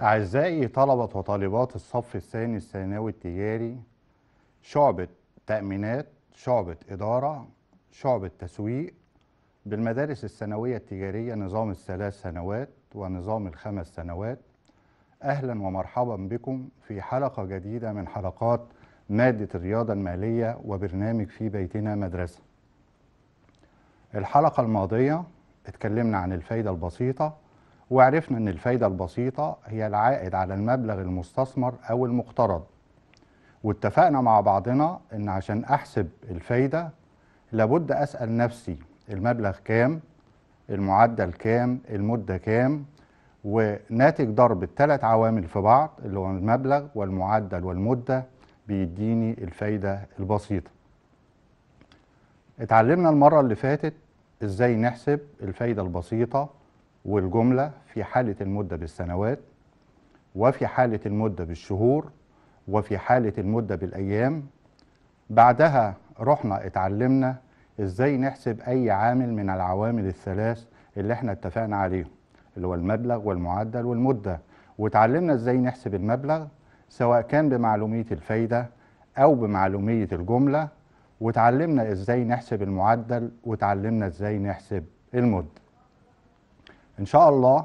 أعزائي طلبة وطالبات الصف الثاني الثانوي التجاري شعبة تأمينات شعبة إدارة شعبة تسويق بالمدارس الثانوية التجارية نظام الثلاث سنوات ونظام الخمس سنوات أهلا ومرحبا بكم في حلقة جديدة من حلقات مادة الرياضة المالية وبرنامج في بيتنا مدرسة الحلقة الماضية اتكلمنا عن الفايدة البسيطة وعرفنا أن الفايدة البسيطة هي العائد على المبلغ المستثمر أو المقترض واتفقنا مع بعضنا أن عشان أحسب الفايدة لابد أسأل نفسي المبلغ كام المعدل كام المدة كام وناتج ضرب الثلاث عوامل في بعض اللي هو المبلغ والمعدل والمدة بيديني الفايدة البسيطة اتعلمنا المرة اللي فاتت ازاي نحسب الفايدة البسيطة والجملة في حالة المدة بالسنوات وفي حالة المدة بالشهور وفي حالة المدة بالأيام بعدها رحنا اتعلمنا ازاي نحسب أي عامل من العوامل الثلاث اللي احنا اتفقنا عليهم اللي هو المبلغ والمعدل والمدة وتعلمنا ازاي نحسب المبلغ سواء كان بمعلومية الفايدة أو بمعلومية الجملة وتعلمنا ازاي نحسب المعدل وتعلمنا ازاي نحسب المدة إن شاء الله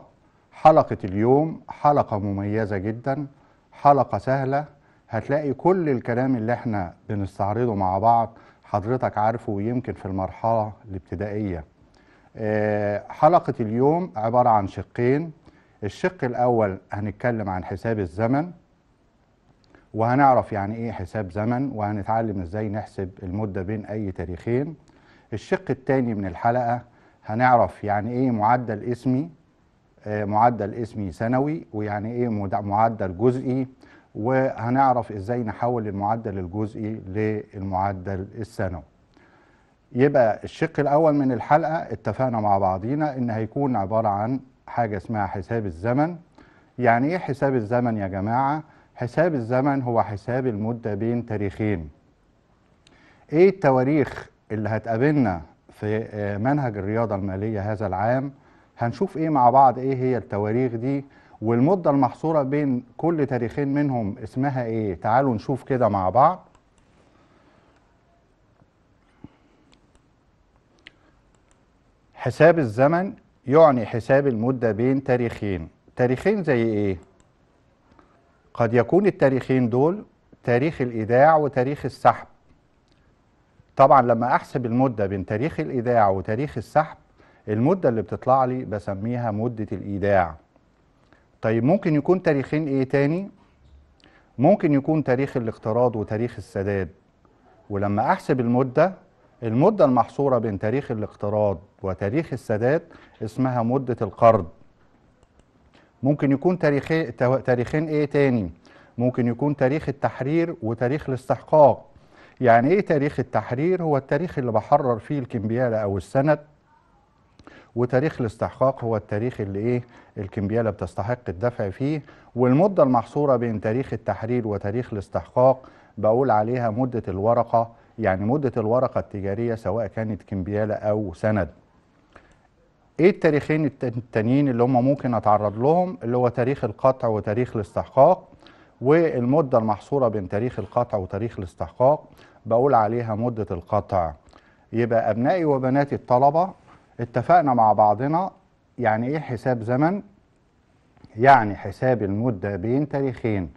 حلقة اليوم حلقة مميزة جدا حلقة سهلة هتلاقي كل الكلام اللي احنا بنستعرضه مع بعض حضرتك عارفه ويمكن في المرحلة الابتدائية آه، حلقة اليوم عبارة عن شقين الشق الأول هنتكلم عن حساب الزمن وهنعرف يعني ايه حساب زمن وهنتعلم ازاي نحسب المدة بين اي تاريخين الشق الثاني من الحلقة هنعرف يعني ايه معدل اسمي آه، معدل اسمي سنوي ويعني ايه معدل جزئي وهنعرف ازاي نحول المعدل الجزئي للمعدل السنوي يبقى الشق الاول من الحلقه اتفقنا مع بعضينا ان هيكون عباره عن حاجه اسمها حساب الزمن يعني ايه حساب الزمن يا جماعه حساب الزمن هو حساب المده بين تاريخين ايه التواريخ اللي هتقابلنا في آه، منهج الرياضة المالية هذا العام هنشوف ايه مع بعض ايه هي التواريخ دي والمدة المحصورة بين كل تاريخين منهم اسمها ايه تعالوا نشوف كده مع بعض حساب الزمن يعني حساب المدة بين تاريخين تاريخين زي ايه قد يكون التاريخين دول تاريخ الايداع وتاريخ السحب طبعا لما احسب المده بين تاريخ الايداع وتاريخ السحب المده اللي بتطلع لي بسميها مده الايداع طيب ممكن يكون تاريخين ايه تاني ممكن يكون تاريخ الاقتراض وتاريخ السداد ولما احسب المده المده المحصوره بين تاريخ الاقتراض وتاريخ السداد اسمها مده القرض ممكن يكون تاريخين ايه تاني ممكن يكون تاريخ التحرير وتاريخ الاستحقاق يعني ايه تاريخ التحرير هو التاريخ اللي بحرر فيه الكمبيالة او السند وتاريخ الاستحقاق هو التاريخ اللي ايه الكمبياله بتستحق الدفع فيه والمده المحصوره بين تاريخ التحرير وتاريخ الاستحقاق بقول عليها مده الورقه يعني مده الورقه التجاريه سواء كانت كمبياله او سند ايه التاريخين التانيين اللي هم ممكن اتعرض لهم اللي هو تاريخ القطع وتاريخ الاستحقاق والمدة المحصورة بين تاريخ القطع وتاريخ الاستحقاق بقول عليها مدة القطع يبقى أبنائي وبناتي الطلبة اتفقنا مع بعضنا يعني إيه حساب زمن؟ يعني حساب المدة بين تاريخين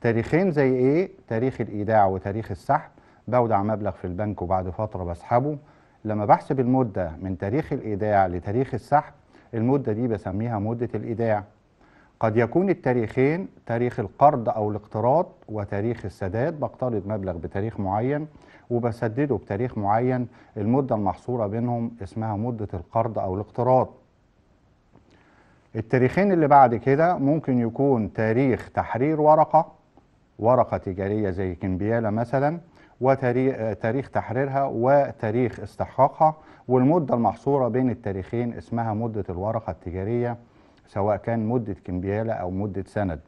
تاريخين زي إيه؟ تاريخ الإيداع وتاريخ السحب بودع مبلغ في البنك وبعد فترة بسحبه لما بحسب المدة من تاريخ الإيداع لتاريخ السحب المدة دي بسميها مدة الإيداع قد يكون التاريخين تاريخ القرض أو الاقتراض وتاريخ السداد بقترض مبلغ بتاريخ معين وبسدده بتاريخ معين المدة المحصورة بينهم اسمها مدة القرض أو الاقتراض التاريخين اللي بعد كده ممكن يكون تاريخ تحرير ورقة ورقة تجارية زي كمبيالة مثلا وتاريخ تحريرها وتاريخ استحقاقها والمدة المحصورة بين التاريخين اسمها مدة الورقة التجارية سواء كان مدة كمبيالة أو مدة سند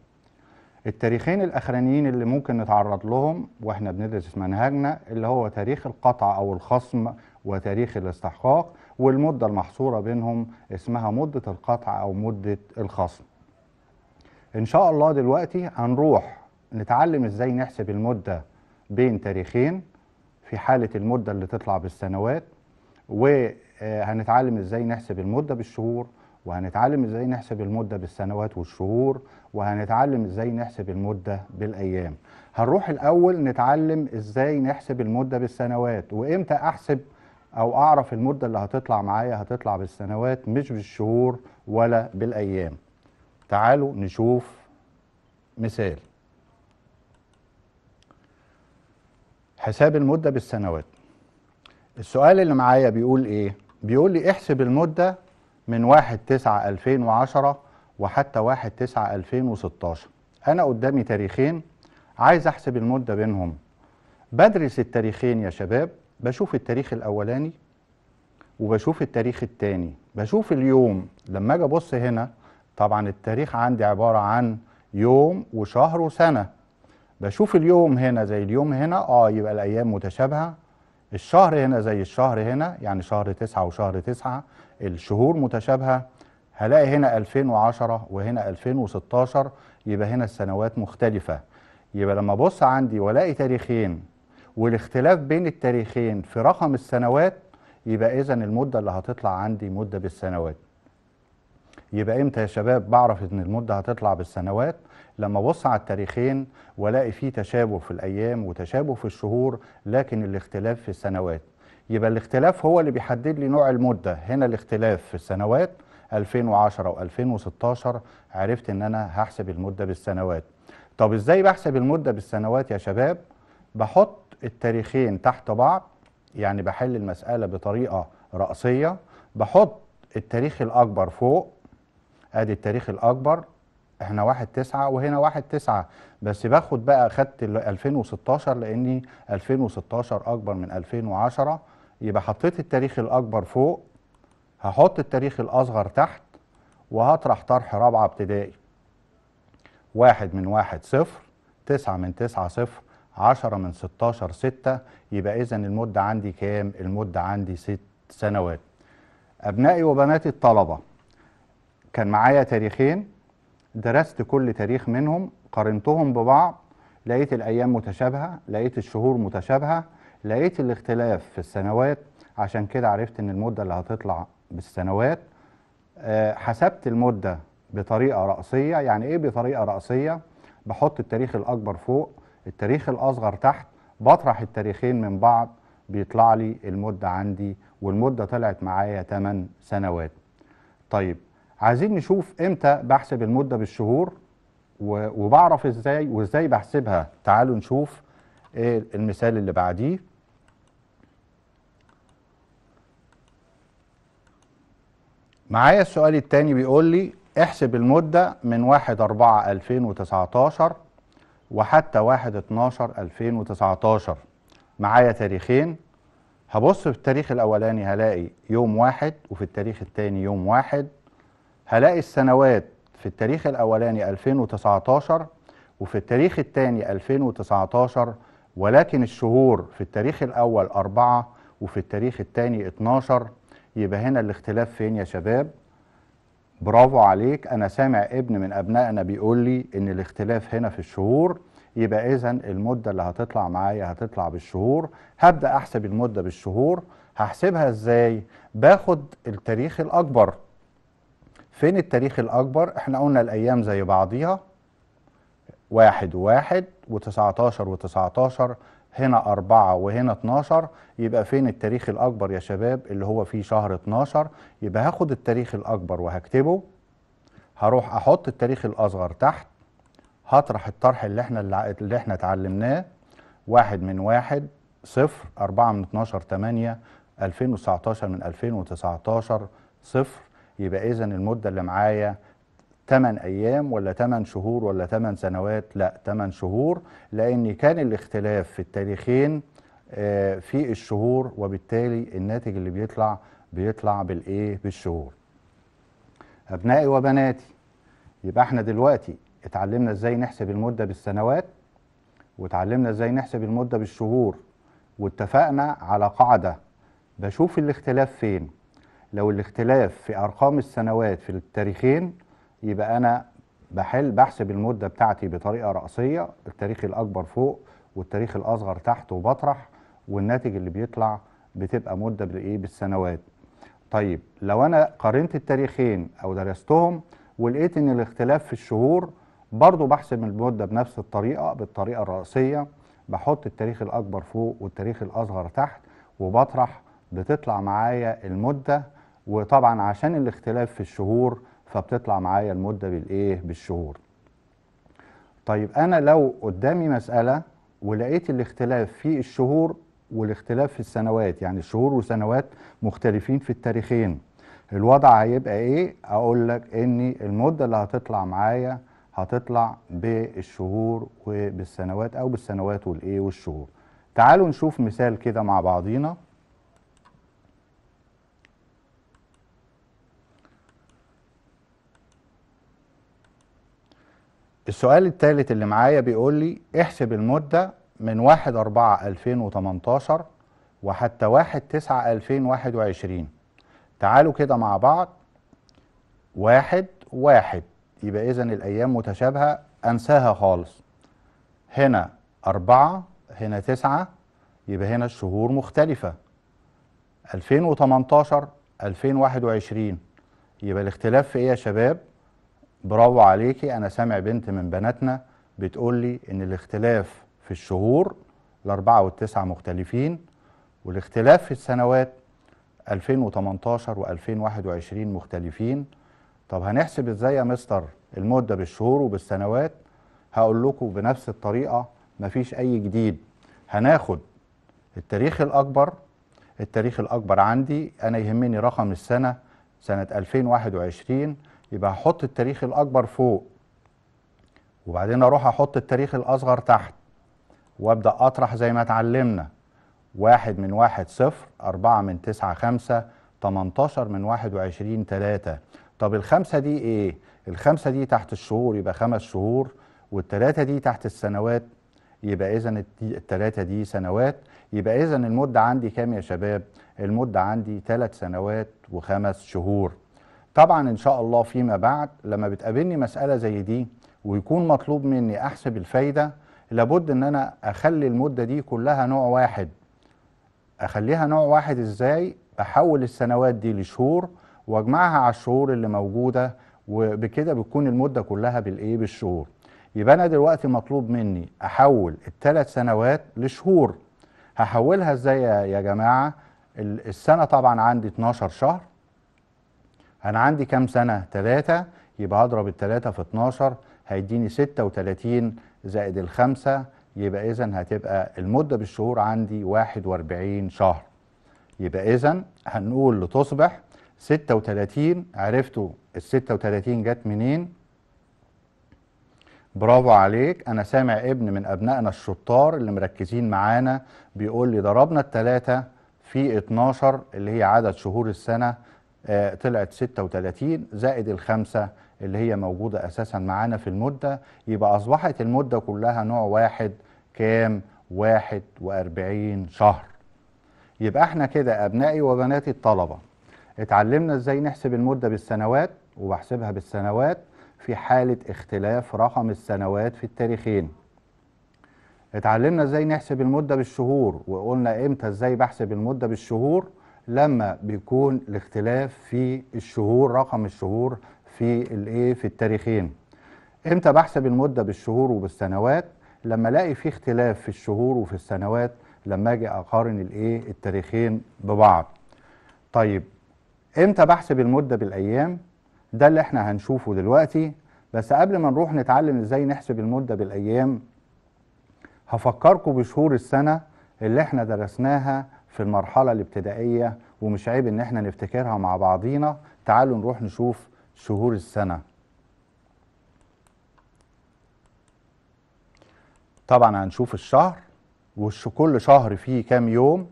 التاريخين الأخرانيين اللي ممكن نتعرض لهم وإحنا بندرس منهجنا اللي هو تاريخ القطع أو الخصم وتاريخ الاستحقاق والمدة المحصورة بينهم اسمها مدة القطع أو مدة الخصم إن شاء الله دلوقتي هنروح نتعلم إزاي نحسب المدة بين تاريخين في حالة المدة اللي تطلع بالسنوات وهنتعلم إزاي نحسب المدة بالشهور وهنتعلم ازاي نحسب المدة بالسنوات والشهور وهنتعلم ازاي نحسب المدة بالايام هنروح الاول نتعلم ازاي نحسب المدة بالسنوات وامتى احسب او اعرف المدة اللي هتطلع معايا هتطلع بالسنوات مش بالشهور ولا بالايام تعالوا نشوف مثال حساب المدة بالسنوات السؤال اللي معايا بيقول ايه بيقول لي احسب المدة من 1 9 2010 وحتى 1 9 2016 انا قدامي تاريخين عايز احسب المده بينهم بدرس التاريخين يا شباب بشوف التاريخ الاولاني وبشوف التاريخ التاني بشوف اليوم لما اجي ابص هنا طبعا التاريخ عندي عباره عن يوم وشهر وسنه بشوف اليوم هنا زي اليوم هنا اه يبقى الايام متشابهه الشهر هنا زي الشهر هنا يعني شهر تسعة وشهر تسعة الشهور متشابهه هلاقي هنا 2010 وهنا 2016 يبقى هنا السنوات مختلفه يبقى لما ابص عندي والاقي تاريخين والاختلاف بين التاريخين في رقم السنوات يبقى اذا المده اللي هتطلع عندي مده بالسنوات يبقى امتى يا شباب بعرف ان المده هتطلع بالسنوات لما ابص على التاريخين والاقي فيه تشابه في الايام وتشابه في الشهور لكن الاختلاف في السنوات يبقى الاختلاف هو اللي بيحدد لي نوع المده هنا الاختلاف في السنوات 2010 و2016 عرفت ان انا هحسب المده بالسنوات طب ازاي بحسب المده بالسنوات يا شباب بحط التاريخين تحت بعض يعني بحل المساله بطريقه راسيه بحط التاريخ الاكبر فوق ادي التاريخ الاكبر احنا واحد تسعة وهنا واحد تسعة بس باخد بقى خدت 2016 لاني 2016 اكبر من 2010 يبقى حطيت التاريخ الأكبر فوق هحط التاريخ الأصغر تحت وهطرح طرح رابعة ابتدائي واحد من واحد صفر تسعة من تسعة صفر عشرة من ستاشر ستة يبقى إذا المدة عندي كام؟ المدة عندي ست سنوات أبنائي وبناتي الطلبة كان معايا تاريخين درست كل تاريخ منهم قارنتهم ببعض لقيت الأيام متشابهة لقيت الشهور متشابهة لقيت الاختلاف في السنوات عشان كده عرفت ان المده اللي هتطلع بالسنوات آه، حسبت المده بطريقه رأسيه يعني ايه بطريقه رأسيه بحط التاريخ الاكبر فوق التاريخ الاصغر تحت بطرح التاريخين من بعض بيطلع لي المده عندي والمده طلعت معايا 8 سنوات طيب عايزين نشوف امتى بحسب المده بالشهور وبعرف ازاي وازاي بحسبها تعالوا نشوف آه، المثال اللي بعديه معايا السؤال التاني بيقول لي احسب المدة من 1 4 2019 وحتى 1 12 2019 معايا تاريخين هبص في التاريخ الأولاني هلاقي يوم واحد وفي التاريخ التاني يوم واحد هلاقي السنوات في التاريخ الأولاني 2019 وفي التاريخ التاني 2019 ولكن الشهور في التاريخ الأول أربعة وفي التاريخ التاني 12 يبقى هنا الاختلاف فين يا شباب برافو عليك انا سامع ابن من ابنائنا بيقول لي ان الاختلاف هنا في الشهور يبقى اذا المده اللي هتطلع معايا هتطلع بالشهور هبدا احسب المده بالشهور هحسبها ازاي باخد التاريخ الاكبر فين التاريخ الاكبر احنا قلنا الايام زي بعضيها واحد وواحد وتسعتاشر وتسعتاشر هنا أربعة وهنا 12 يبقى فين التاريخ الأكبر يا شباب اللي هو فيه شهر 12 يبقى هاخد التاريخ الأكبر وهكتبه هروح أحط التاريخ الأصغر تحت هطرح الطرح اللي احنا اللي احنا اتعلمناه واحد من واحد صفر أربعة من 12 تمانية 2019 من 2019 صفر يبقى إذا المدة اللي معايا 8 أيام ولا 8 شهور ولا 8 سنوات لا 8 شهور لأن كان الاختلاف في التاريخين آه، في الشهور وبالتالي الناتج اللي بيطلع بيطلع بالإيه بالشهور أبنائي وبناتي يبقى احنا دلوقتي اتعلمنا ازاي نحسب المدة بالسنوات واتعلمنا ازاي نحسب المدة بالشهور واتفقنا على قاعدة بشوف الاختلاف فين لو الاختلاف في أرقام السنوات في التاريخين يبقى أنا بحل بحسب المدة بتاعتي بطريقة رأسية التاريخ الأكبر فوق والتاريخ الأصغر تحت وبطرح والناتج اللي بيطلع بتبقى مدة بإيه بالسنوات طيب لو أنا قارنت التاريخين أو درستهم ولقيت إن الاختلاف في الشهور برضو بحسب المدة بنفس الطريقة بالطريقة الراسيه بحط التاريخ الأكبر فوق والتاريخ الأصغر تحت وبطرح بتطلع معايا المدة وطبعا عشان الاختلاف في الشهور فبتطلع معايا المده بالايه بالشهور طيب انا لو قدامي مساله ولقيت الاختلاف في الشهور والاختلاف في السنوات يعني الشهور وسنوات مختلفين في التاريخين الوضع هيبقى ايه اقول لك ان المده اللي هتطلع معايا هتطلع بالشهور وبالسنوات او بالسنوات والايه والشهور تعالوا نشوف مثال كده مع بعضينا السؤال الثالث اللي معايا بيقول لي احسب المدة من 1 4 2018 وحتى 1 9 2021 تعالوا كده مع بعض واحد واحد يبقى إذا الأيام متشابهة أنساها خالص هنا أربعة هنا تسعة يبقى هنا الشهور مختلفة 2018 2021 يبقى الاختلاف في إيه يا شباب؟ برافو عليكي انا سامع بنت من بناتنا بتقول لي ان الاختلاف في الشهور الاربعه والتسعه مختلفين والاختلاف في السنوات 2018 و2021 مختلفين طب هنحسب ازاي يا مستر المده بالشهور وبالسنوات هقول لكم بنفس الطريقه مفيش اي جديد هناخد التاريخ الاكبر التاريخ الاكبر عندي انا يهمني رقم السنه سنه 2021 يبقى هحط التاريخ الاكبر فوق وبعدين اروح احط التاريخ الاصغر تحت وابدا اطرح زي ما اتعلمنا واحد من واحد صفر اربعة من تسعة خمسة 18 من 21 3 طب الخمسة دي ايه؟ الخمسة دي تحت الشهور يبقى خمس شهور والتلاتة دي تحت السنوات يبقى اذا التلاتة دي سنوات يبقى اذا المدة عندي كام يا شباب؟ المدة عندي ثلاث سنوات وخمس شهور طبعا ان شاء الله فيما بعد لما بتقابلني مساله زي دي ويكون مطلوب مني احسب الفايده لابد ان انا اخلي المده دي كلها نوع واحد اخليها نوع واحد ازاي احول السنوات دي لشهور واجمعها على الشهور اللي موجوده وبكده بتكون المده كلها بالايه بالشهور يبقى انا دلوقتي مطلوب مني احول الثلاث سنوات لشهور هحولها ازاي يا جماعه السنه طبعا عندي 12 شهر انا عندي كام سنه 3 يبقى هضرب ال 3 في 12 هيديني 36 زائد الخمسة يبقى اذا هتبقى المده بالشهور عندي 41 شهر يبقى اذا هنقول لتصبح 36 عرفتوا ال 36 جت منين برافو عليك انا سامع ابن من ابنائنا الشطار اللي مركزين معانا بيقول لي ضربنا التلاتة في 12 اللي هي عدد شهور السنه آه، طلعت 36 زائد الخمسة اللي هي موجودة أساسا معانا في المدة يبقى أصبحت المدة كلها نوع واحد كام 41 شهر يبقى احنا كده أبنائي وبناتي الطلبة اتعلمنا ازاي نحسب المدة بالسنوات وبحسبها بالسنوات في حالة اختلاف رقم السنوات في التاريخين اتعلمنا ازاي نحسب المدة بالشهور وقلنا امتى ازاي بحسب المدة بالشهور لما بيكون الاختلاف في الشهور رقم الشهور في الايه في التاريخين امتى بحسب المده بالشهور وبالسنوات لما الاقي في اختلاف في الشهور وفي السنوات لما اجي اقارن الايه التاريخين ببعض طيب امتى بحسب المده بالايام ده اللي احنا هنشوفه دلوقتي بس قبل ما نروح نتعلم ازاي نحسب المده بالايام هفكركم بشهور السنه اللي احنا درسناها في المرحله الابتدائيه ومش عيب ان احنا نفتكرها مع بعضينا تعالوا نروح نشوف شهور السنه طبعا هنشوف الشهر وش كل شهر فيه كام يوم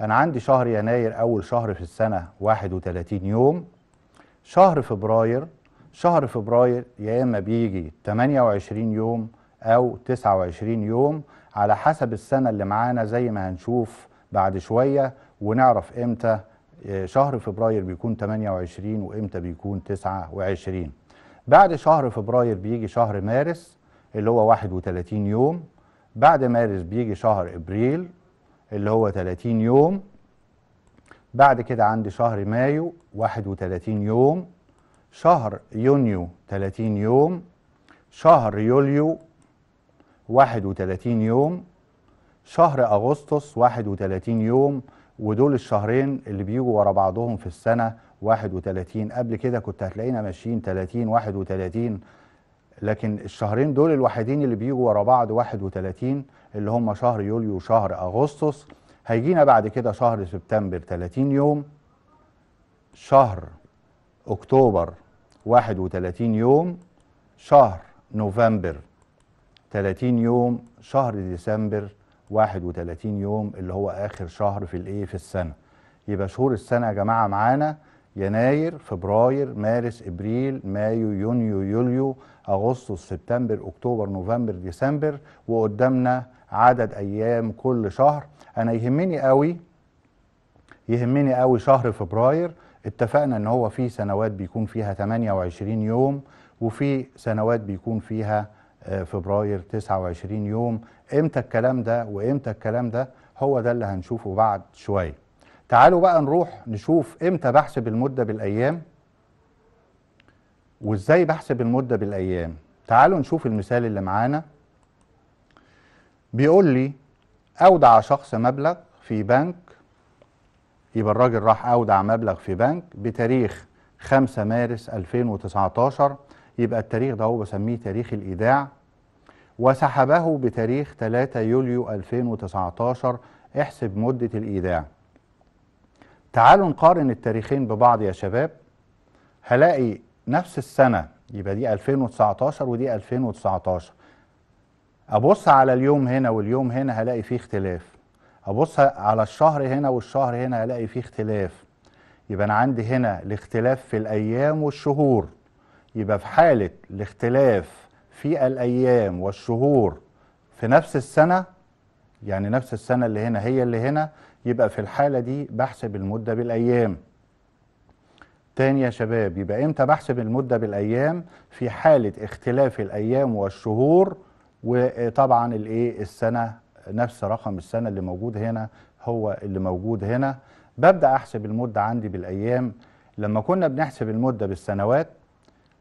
انا عندي شهر يناير اول شهر في السنه 31 يوم شهر فبراير شهر فبراير يا اما بيجي 28 يوم او 29 يوم على حسب السنه اللي معانا زي ما هنشوف بعد شويه ونعرف امتى آه، شهر فبراير بيكون 28 وامتى بيكون 29 بعد شهر فبراير بيجي شهر مارس اللي هو 31 يوم بعد مارس بيجي شهر ابريل اللي هو 30 يوم بعد كده عندي شهر مايو 31 يوم شهر يونيو 30 يوم شهر يوليو 31 يوم شهر أغسطس 31 يوم ودول الشهرين اللي بيجوا ورا بعضهم في السنة 31 قبل كده كنت هتلاقينا ماشيين 30 31 لكن الشهرين دول الوحيدين اللي بيجوا ورا بعض 31 اللي هم شهر يوليو وشهر أغسطس هيجينا بعد كده شهر سبتمبر 30 يوم شهر أكتوبر 31 يوم شهر نوفمبر 30 يوم شهر ديسمبر 31 يوم اللي هو اخر شهر في الايه في السنه يبقى شهور السنه يا جماعه معانا يناير فبراير مارس ابريل مايو يونيو يوليو اغسطس سبتمبر اكتوبر نوفمبر ديسمبر وقدامنا عدد ايام كل شهر انا يهمني قوي يهمني قوي شهر فبراير اتفقنا ان هو في سنوات بيكون فيها 28 يوم وفي سنوات بيكون فيها آه، فبراير 29 يوم امتى الكلام ده وامتى الكلام ده هو ده اللي هنشوفه بعد شويه تعالوا بقى نروح نشوف امتى بحسب المده بالايام وازاي بحسب المده بالايام تعالوا نشوف المثال اللي معانا بيقول لي اودع شخص مبلغ في بنك يبقى الراجل راح اودع مبلغ في بنك بتاريخ 5 مارس 2019 يبقى التاريخ ده هو بسميه تاريخ الايداع وسحبه بتاريخ 3 يوليو 2019 احسب مدة الإيداع تعالوا نقارن التاريخين ببعض يا شباب هلاقي نفس السنة يبقى دي 2019 ودي 2019 أبص على اليوم هنا واليوم هنا هلاقي فيه اختلاف أبص على الشهر هنا والشهر هنا هلاقي فيه اختلاف يبقى أنا عندي هنا الاختلاف في الأيام والشهور يبقى في حالة الاختلاف في الأيام والشهور في نفس السنة يعني نفس السنة اللي هنا هي اللي هنا يبقى في الحالة دي بحسب المدة بالأيام تاني يا شباب يبقى امتى بحسب المدة بالأيام في حالة اختلاف الأيام والشهور وطبعا الايه السنة نفس رقم السنة اللي موجود هنا هو اللي موجود هنا ببدأ أحسب المدة عندي بالأيام لما كنا بنحسب المدة بالسنوات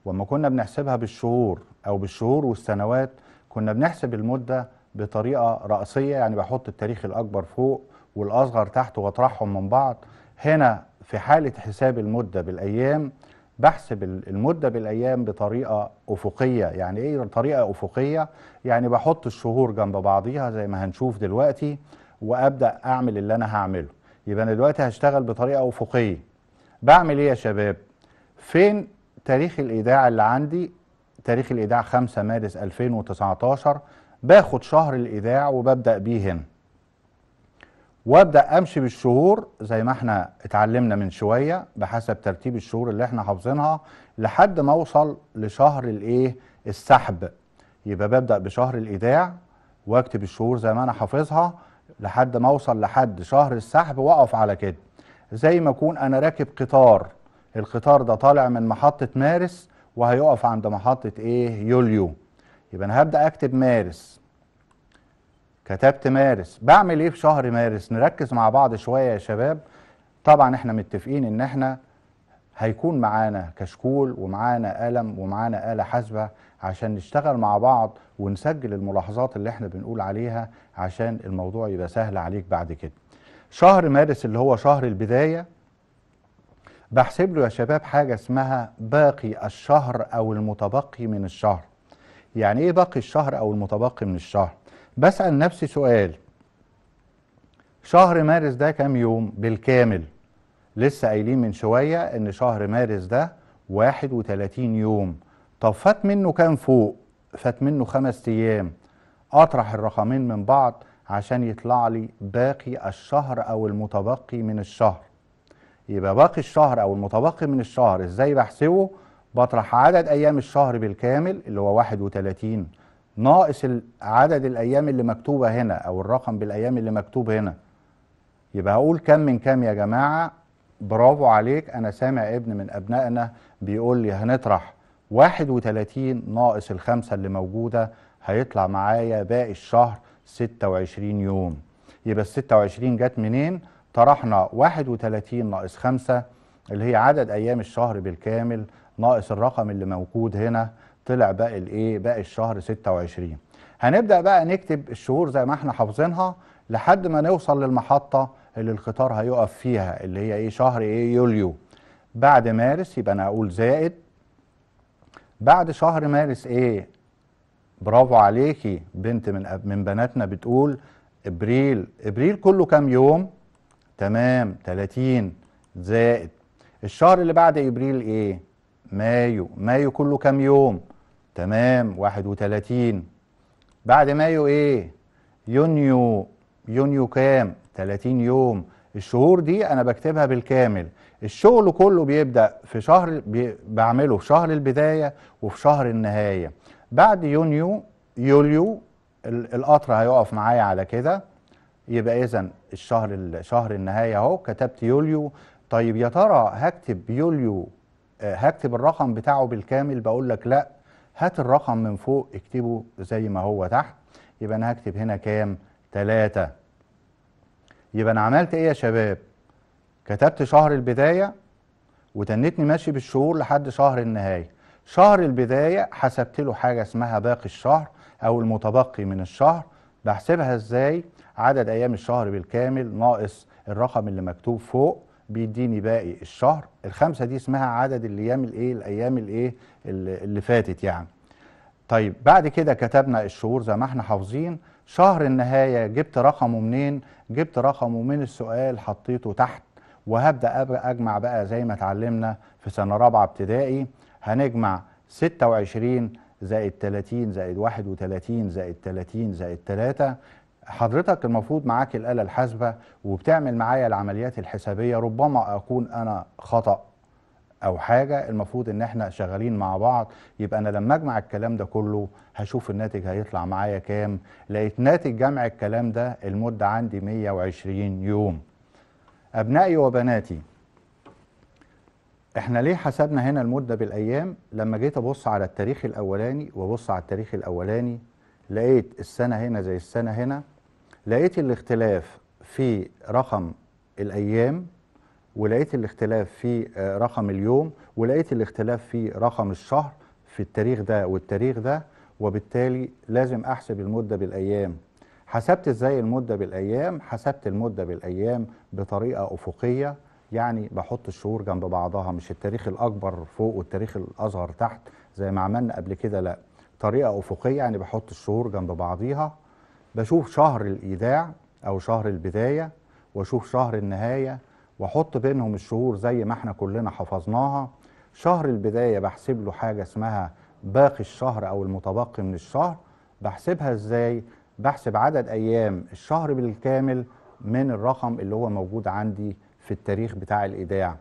وما كنا بنحسبها بالشهور أو بالشهور والسنوات كنا بنحسب المدة بطريقة رأسية يعني بحط التاريخ الأكبر فوق والأصغر تحت وأطرحهم من بعض هنا في حالة حساب المدة بالأيام بحسب المدة بالأيام بطريقة أفقية يعني إيه طريقة أفقية يعني بحط الشهور جنب بعضيها زي ما هنشوف دلوقتي وأبدأ أعمل اللي أنا هعمله يبقى أنا دلوقتي هشتغل بطريقة أفقية بعمل إيه يا شباب فين تاريخ الإيداع اللي عندي تاريخ الايداع 5 مارس 2019 باخد شهر الايداع وببدا بيه هنا وابدا امشي بالشهور زي ما احنا اتعلمنا من شويه بحسب ترتيب الشهور اللي احنا حافظينها لحد ما اوصل لشهر الايه السحب يبقى ببدا بشهر الايداع واكتب الشهور زي ما انا حافظها لحد ما اوصل لحد شهر السحب واقف على كده زي ما اكون انا راكب قطار القطار ده طالع من محطه مارس وهيقف عند محطة ايه يوليو يبقى انا هبدأ اكتب مارس كتبت مارس بعمل ايه في شهر مارس نركز مع بعض شوية يا شباب طبعا احنا متفقين ان احنا هيكون معانا كشكول ومعانا قلم ومعانا آلة حاسبة عشان نشتغل مع بعض ونسجل الملاحظات اللي احنا بنقول عليها عشان الموضوع يبقى سهل عليك بعد كده شهر مارس اللي هو شهر البداية بحسب له يا شباب حاجة اسمها باقي الشهر أو المتبقي من الشهر يعني إيه باقي الشهر أو المتبقي من الشهر بسأل نفسي سؤال شهر مارس ده كام يوم بالكامل لسه قايلين من شوية إن شهر مارس ده 31 يوم طب فات منه كام فوق فات منه خمس أيام أطرح الرقمين من بعض عشان يطلع لي باقي الشهر أو المتبقي من الشهر يبقى باقي الشهر او المتبقي من الشهر ازاي بحسبه بطرح عدد ايام الشهر بالكامل اللي هو 31 ناقص عدد الايام اللي مكتوبه هنا او الرقم بالايام اللي مكتوب هنا يبقى هقول كم من كام يا جماعه برافو عليك انا سامع ابن من ابنائنا بيقول لي هنطرح 31 ناقص الخمسه اللي موجوده هيطلع معايا باقي الشهر 26 يوم يبقى ال 26 جت منين طرحنا 31 ناقص 5 اللي هي عدد ايام الشهر بالكامل ناقص الرقم اللي موجود هنا طلع باقي الايه باقي الشهر 26 هنبدا بقى نكتب الشهور زي ما احنا حافظينها لحد ما نوصل للمحطه اللي القطار هيقف فيها اللي هي ايه شهر ايه يوليو بعد مارس يبقى انا اقول زائد بعد شهر مارس ايه برافو عليكي بنت من من بناتنا بتقول ابريل ابريل كله كام يوم تمام 30 زائد الشهر اللي بعد ابريل ايه مايو مايو كله كام يوم تمام 31 بعد مايو ايه يونيو يونيو كام 30 يوم الشهور دي انا بكتبها بالكامل الشغل كله بيبدا في شهر بي بعمله في شهر البدايه وفي شهر النهايه بعد يونيو يوليو القطر هيقف معايا على كده يبقى اذا الشهر شهر النهايه اهو كتبت يوليو طيب يا ترى هكتب يوليو آه، هكتب الرقم بتاعه بالكامل بقول لك لا هات الرقم من فوق اكتبه زي ما هو تحت يبقى انا هكتب هنا كام ثلاثة يبقى انا عملت ايه يا شباب كتبت شهر البداية وتنتني ماشي بالشهور لحد شهر النهاية شهر البداية حسبت له حاجة اسمها باقي الشهر او المتبقي من الشهر بحسبها ازاي عدد ايام الشهر بالكامل ناقص الرقم اللي مكتوب فوق بيديني باقي الشهر الخمسه دي اسمها عدد الايام الايه الايام الايه اللي فاتت يعني طيب بعد كده كتبنا الشهور زي ما احنا حافظين شهر النهايه جبت رقمه منين جبت رقمه من السؤال حطيته تحت وهبدا اجمع بقى زي ما اتعلمنا في سنه رابعه ابتدائي هنجمع 26 زائد 30 زائد 31 زائد 30 زائد 3 حضرتك المفروض معاك الآلة الحاسبة وبتعمل معايا العمليات الحسابية ربما أكون أنا خطأ أو حاجة المفروض إن إحنا شغالين مع بعض يبقى أنا لما أجمع الكلام ده كله هشوف الناتج هيطلع معايا كام لقيت ناتج جمع الكلام ده المدة عندي 120 يوم أبنائي وبناتي احنا ليه حسبنا هنا المدة بالأيام لما جيت أبص على التاريخ الأولاني وأبص على التاريخ الأولاني لقيت السنة هنا زي السنة هنا لقيت الاختلاف في رقم الايام ولقيت الاختلاف في آه، رقم اليوم ولقيت الاختلاف في رقم الشهر في التاريخ ده والتاريخ ده وبالتالي لازم احسب المده بالايام حسبت ازاي المده بالايام حسبت المده بالايام بطريقه افقيه يعني بحط الشهور جنب بعضها مش التاريخ الاكبر فوق والتاريخ الاصغر تحت زي ما عملنا قبل كده لا طريقه افقيه يعني بحط الشهور جنب بعضيها بشوف شهر الايداع او شهر البدايه واشوف شهر النهايه واحط بينهم الشهور زي ما احنا كلنا حفظناها شهر البدايه بحسب له حاجه اسمها باقي الشهر او المتبقي من الشهر بحسبها ازاي بحسب عدد ايام الشهر بالكامل من الرقم اللي هو موجود عندي في التاريخ بتاع الايداع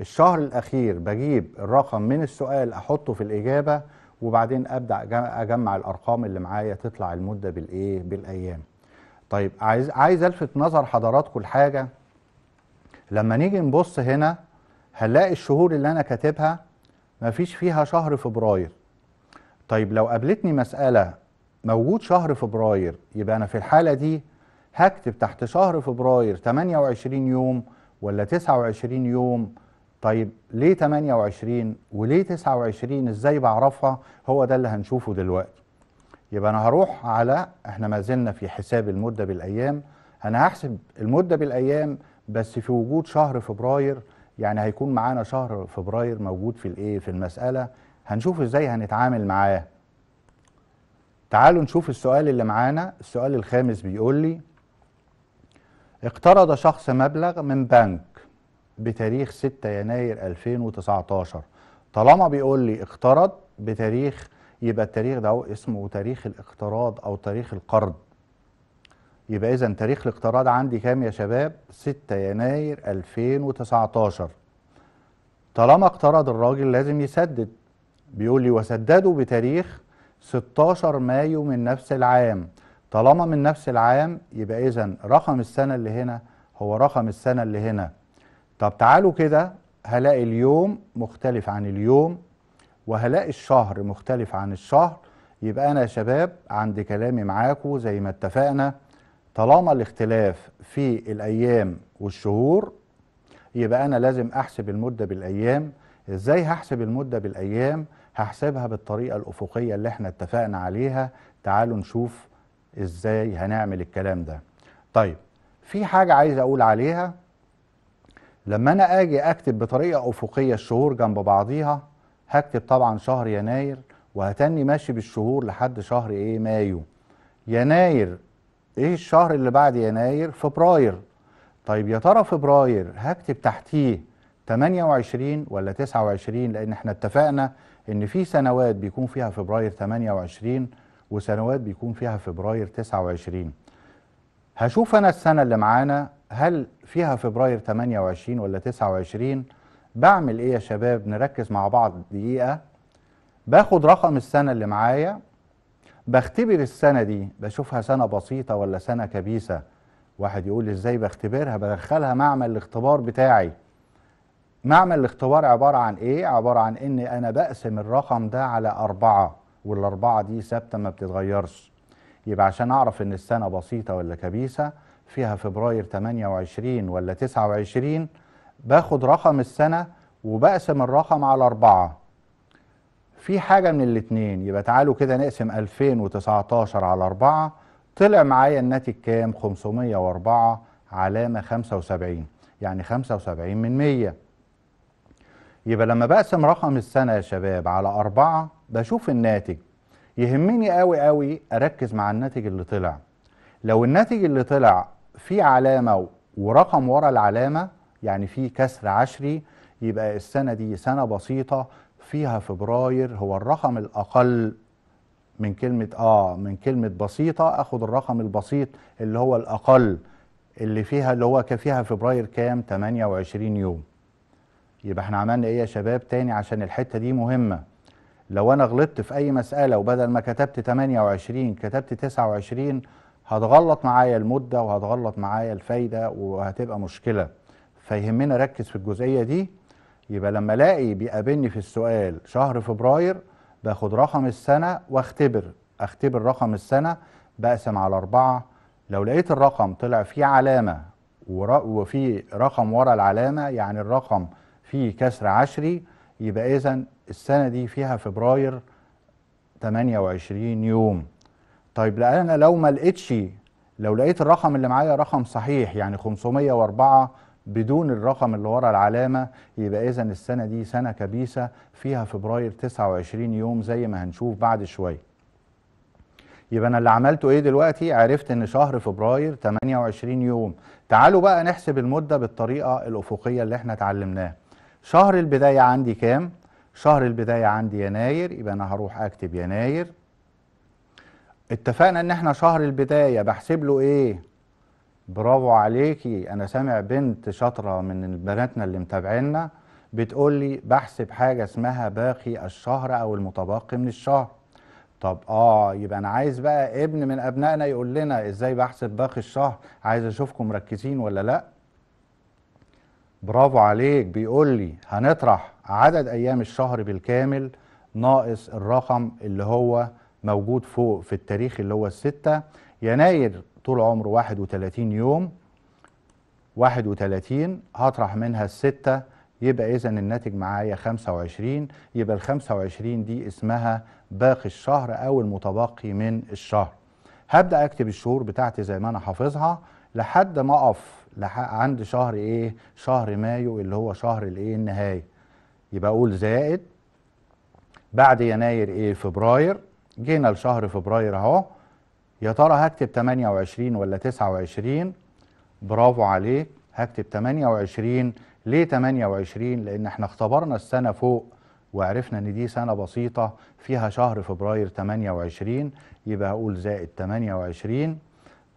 الشهر الاخير بجيب الرقم من السؤال احطه في الاجابه وبعدين ابدا اجمع الارقام اللي معايا تطلع المده بالايه بالايام طيب عايز عايز الفت نظر حضراتكم لحاجه لما نيجي نبص هنا هنلاقي الشهور اللي انا كاتبها مفيش فيها شهر فبراير طيب لو قابلتني مساله موجود شهر فبراير يبقى انا في الحاله دي هكتب تحت شهر فبراير 28 يوم ولا 29 يوم طيب ليه 28 وليه 29 ازاي بعرفها هو ده اللي هنشوفه دلوقتي يبقى انا هروح على احنا ما زلنا في حساب المده بالايام انا هحسب المده بالايام بس في وجود شهر فبراير يعني هيكون معانا شهر فبراير موجود في الايه في المساله هنشوف ازاي هنتعامل معاه تعالوا نشوف السؤال اللي معانا السؤال الخامس بيقول لي اقترض شخص مبلغ من بنك بتاريخ 6 يناير 2019 طالما بيقول لي اقترض بتاريخ يبقى التاريخ ده اسمه تاريخ الاقتراض او تاريخ القرض يبقى اذا تاريخ الاقتراض عندي كام يا شباب 6 يناير 2019 طالما اقترض الراجل لازم يسدد بيقول لي وسدده بتاريخ 16 مايو من نفس العام طالما من نفس العام يبقى اذا رقم السنه اللي هنا هو رقم السنه اللي هنا طب تعالوا كده هلاقي اليوم مختلف عن اليوم وهلاقي الشهر مختلف عن الشهر يبقى أنا يا شباب عند كلامي معاكم زي ما اتفقنا طالما الاختلاف في الأيام والشهور يبقى أنا لازم أحسب المدة بالأيام إزاي هحسب المدة بالأيام هحسبها بالطريقة الأفقية اللي احنا اتفقنا عليها تعالوا نشوف إزاي هنعمل الكلام ده طيب في حاجة عايز أقول عليها لما انا اجي اكتب بطريقه افقيه الشهور جنب بعضيها هكتب طبعا شهر يناير وهتني ماشي بالشهور لحد شهر ايه مايو يناير ايه الشهر اللي بعد يناير فبراير طيب يا ترى فبراير هكتب تحتيه 28 ولا 29 لان احنا اتفقنا ان في سنوات بيكون فيها فبراير 28 وسنوات بيكون فيها فبراير 29 هشوف انا السنه اللي معانا هل فيها فبراير 28 ولا 29 بعمل ايه يا شباب نركز مع بعض دقيقه باخد رقم السنه اللي معايا بختبر السنه دي بشوفها سنه بسيطه ولا سنه كبيسه واحد يقول ازاي بختبرها بدخلها معمل الاختبار بتاعي معمل الاختبار عباره عن ايه عباره عن ان انا بقسم الرقم ده على أربعة والأربعة دي ثابته ما بتتغيرش يبقى عشان اعرف ان السنه بسيطه ولا كبيسه فيها فبراير 28 ولا 29 باخد رقم السنة وبقسم الرقم على أربعة في حاجة من الاتنين يبقى تعالوا كده نقسم 2019 على أربعة طلع معايا الناتج كام 504 علامة 75 يعني 75 من 100 يبقى لما بقسم رقم السنة يا شباب على أربعة بشوف الناتج يهمني قوي قوي أركز مع الناتج اللي طلع لو الناتج اللي طلع في علامة ورقم ورا العلامة يعني في كسر عشري يبقى السنة دي سنة بسيطة فيها فبراير هو الرقم الأقل من كلمة آه من كلمة بسيطة أخد الرقم البسيط اللي هو الأقل اللي فيها اللي هو فيها فبراير كام 28 يوم يبقى احنا عملنا ايه يا شباب تاني عشان الحتة دي مهمة لو انا غلطت في اي مسألة وبدل ما كتبت 28 كتبت 29 هتغلط معايا المده وهتغلط معايا الفايده وهتبقى مشكله فيهمنا ركز في الجزئيه دي يبقى لما الاقي بيقابلني في السؤال شهر فبراير باخد رقم السنه واختبر اختبر رقم السنه بقسم على اربعه لو لقيت الرقم طلع فيه علامه وفي رقم ورا العلامه يعني الرقم فيه كسر عشري يبقى اذا السنه دي فيها فبراير 28 يوم طيب لا انا لو ما لقيتش لو لقيت الرقم اللي معايا رقم صحيح يعني 504 بدون الرقم اللي ورا العلامة يبقى إذا السنة دي سنة كبيسة فيها فبراير 29 يوم زي ما هنشوف بعد شوية يبقى أنا اللي عملته إيه دلوقتي عرفت إن شهر فبراير 28 يوم تعالوا بقى نحسب المدة بالطريقة الأفقية اللي إحنا اتعلمناها شهر البداية عندي كام؟ شهر البداية عندي يناير يبقى أنا هروح أكتب يناير اتفقنا ان احنا شهر البدايه بحسب له ايه برافو عليكي انا سامع بنت شاطره من بناتنا اللي متابعينا بتقول لي بحسب حاجه اسمها باقي الشهر او المتبقي من الشهر طب اه يبقى انا عايز بقى ابن من ابنائنا يقول لنا ازاي بحسب باقي الشهر عايز اشوفكم مركزين ولا لا برافو عليك بيقول لي هنطرح عدد ايام الشهر بالكامل ناقص الرقم اللي هو موجود فوق في التاريخ اللي هو الستة يناير طول عمره 31 يوم 31 هطرح منها الستة يبقى إذا الناتج معايا 25 يبقى ال 25 دي اسمها باقي الشهر أو المتبقي من الشهر هبدأ أكتب الشهور بتاعتي زي ما أنا حافظها لحد ما أقف عند شهر إيه؟ شهر مايو اللي هو شهر الإيه النهاية يبقى أقول زائد بعد يناير إيه فبراير جينا لشهر فبراير اهو يا ترى هكتب 28 ولا 29 برافو عليك هكتب 28 ليه 28 لان احنا اختبرنا السنه فوق وعرفنا ان دي سنه بسيطه فيها شهر فبراير 28 يبقى هقول زائد 28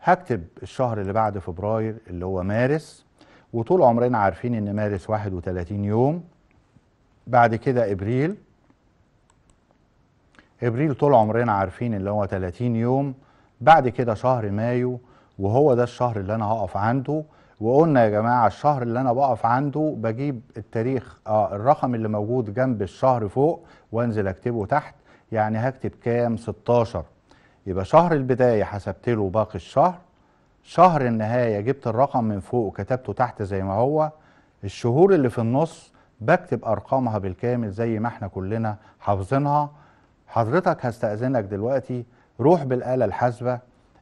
هكتب الشهر اللي بعد فبراير اللي هو مارس وطول عمرنا عارفين ان مارس 31 يوم بعد كده ابريل ابريل طول عمرنا عارفين اللي هو 30 يوم بعد كده شهر مايو وهو ده الشهر اللي انا هقف عنده وقلنا يا جماعه الشهر اللي انا بقف عنده بجيب التاريخ آه الرقم اللي موجود جنب الشهر فوق وانزل اكتبه تحت يعني هكتب كام 16 يبقى شهر البدايه حسبت له باقي الشهر شهر النهايه جبت الرقم من فوق وكتبته تحت زي ما هو الشهور اللي في النص بكتب ارقامها بالكامل زي ما احنا كلنا حافظينها حضرتك هستأذنك دلوقتي روح بالآلة الحاسبة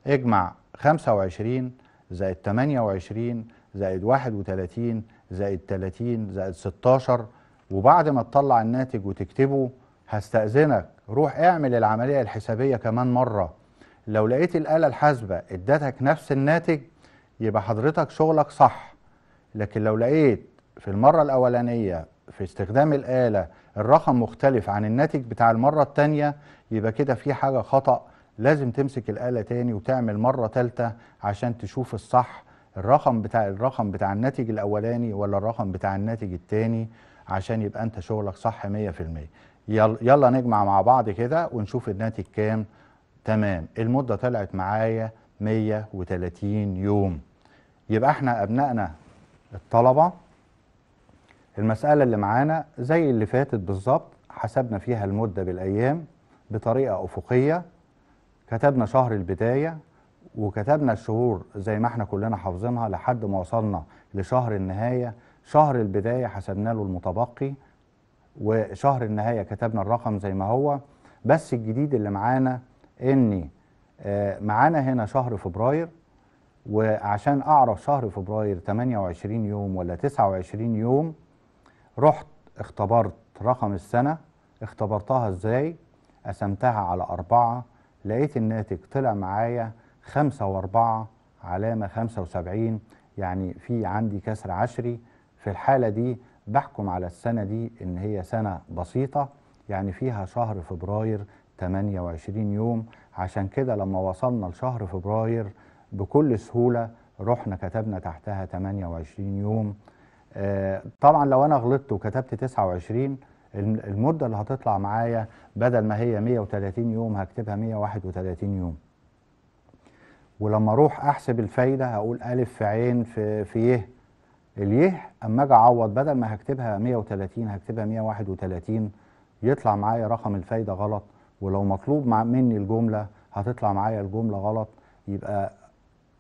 اجمع 25 زائد 28 زائد 31 زائد 30 زائد 16 وبعد ما تطلع الناتج وتكتبه هستأذنك روح اعمل العملية الحسابية كمان مرة لو لقيت الآلة الحاسبة ادتك نفس الناتج يبقى حضرتك شغلك صح لكن لو لقيت في المرة الأولانية في استخدام الآلة الرقم مختلف عن الناتج بتاع المرة التانية يبقى كده في حاجة خطأ لازم تمسك الآلة تاني وتعمل مرة تالتة عشان تشوف الصح الرقم بتاع الرقم بتاع الناتج الأولاني ولا الرقم بتاع الناتج التاني عشان يبقى أنت شغلك صح 100% يلا, يلا نجمع مع بعض كده ونشوف الناتج كام تمام المدة طلعت معايا 130 يوم يبقى احنا أبنائنا الطلبة المسألة اللي معانا زي اللي فاتت بالظبط حسبنا فيها المدة بالأيام بطريقة أفقية كتبنا شهر البداية وكتبنا الشهور زي ما احنا كلنا حافظينها لحد ما وصلنا لشهر النهاية شهر البداية حسبنا له المتبقي وشهر النهاية كتبنا الرقم زي ما هو بس الجديد اللي معانا ان آه، معانا هنا شهر فبراير وعشان اعرف شهر فبراير 28 يوم ولا 29 يوم رحت اختبرت رقم السنة اختبرتها ازاي قسمتها على أربعة لقيت الناتج طلع معايا خمسة وأربعة علامة خمسة وسبعين يعني في عندي كسر عشري في الحالة دي بحكم على السنة دي إن هي سنة بسيطة يعني فيها شهر فبراير 28 يوم عشان كده لما وصلنا لشهر فبراير بكل سهولة رحنا كتبنا تحتها 28 يوم آه، طبعا لو انا غلطت وكتبت 29 المده اللي هتطلع معايا بدل ما هي 130 يوم هكتبها 131 يوم ولما اروح احسب الفايده هقول الف في عين في في ي اليه اما اجي اعوض بدل ما هكتبها 130 هكتبها 131 يطلع معايا رقم الفايده غلط ولو مطلوب مني الجمله هتطلع معايا الجمله غلط يبقى